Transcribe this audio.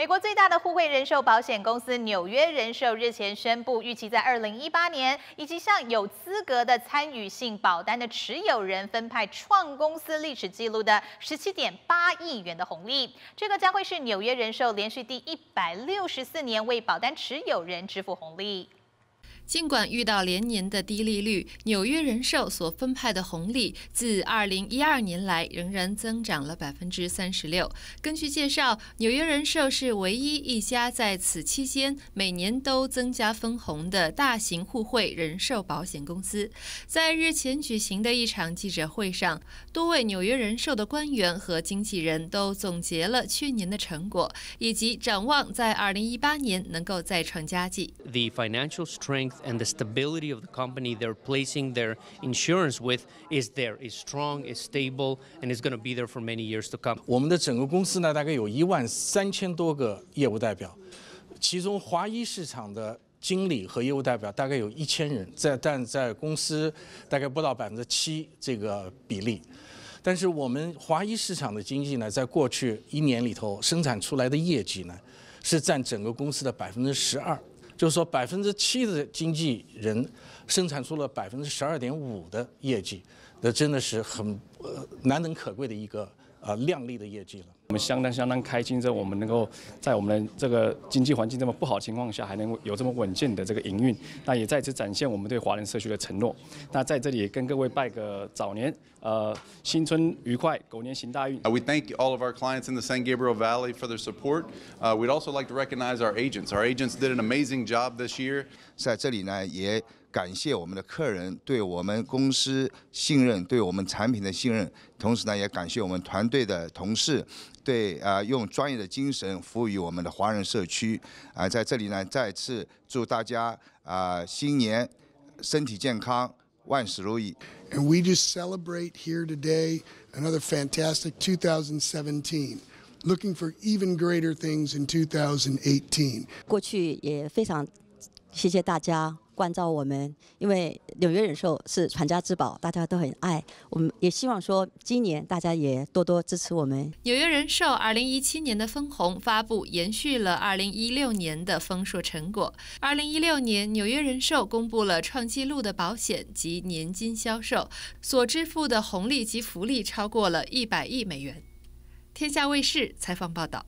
美国最大的互惠人寿保险公司纽约人寿日前宣布，预期在二零一八年，以及向有资格的参与性保单的持有人分派创公司历史记录的十七点八亿元的红利。这个将会是纽约人寿连续第一百六十四年为保单持有人支付红利。尽管遇到连年的低利率，纽约人寿所分派的红利自2012年来仍然增长了36%。根据介绍，纽约人寿是唯一一家在此期间每年都增加分红的大型互惠人寿保险公司。在日前举行的一场记者会上，多位纽约人寿的官员和经纪人都总结了去年的成果，以及展望在2018年能够再创佳绩。The financial strength. and the stability of the company they're placing their insurance with is there, is strong, is stable, and is going to be there for many years to come. 我们的整个公司呢，大概有一万三千多个业务代表，其中华裔市场的。经理和业务代表大概有一千人，在但在公司大概不到百分之七这个比例。但是我们华裔市场的经济呢，在过去一年里头生产出来的业绩呢，是占整个公司的百分之十二。就是说，百分之七的经纪人生产出了百分之十二点五的业绩，那真的是很难能可贵的一个。呃亮丽的业绩了！我们相当相当开心，在我们能够在我们这个经济环境这么不好的情况下，还能有这么稳健的这个营运，那也再次展现我们对华人社区的承诺。那在这里也跟各位拜个早年，呃，新春愉快，狗年行大运。We thank all of our clients in the San Gabriel Valley for their support. We'd also like to recognize our agents. Our agents did an amazing job this year。在这里呢，也。感谢我们的客人对我们公司信任，对我们产品的信任。同时呢，也感谢我们团队的同事，对啊，用专业的精神服务于我们的华人社区。啊，在这里呢，再次祝大家啊，新年身体健康，万事如意。And we just celebrate here today another fantastic 2017, looking for even greater things in 2018. 过去也非常谢谢大家。关照我们，因为纽约人寿是传家之宝，大家都很爱。我们也希望说，今年大家也多多支持我们。纽约人寿2017年的分红发布延续了2016年的丰硕成果。2016年，纽约人寿公布了创纪录的保险及年金销售，所支付的红利及福利超过了一百亿美元。天下卫视采访报道。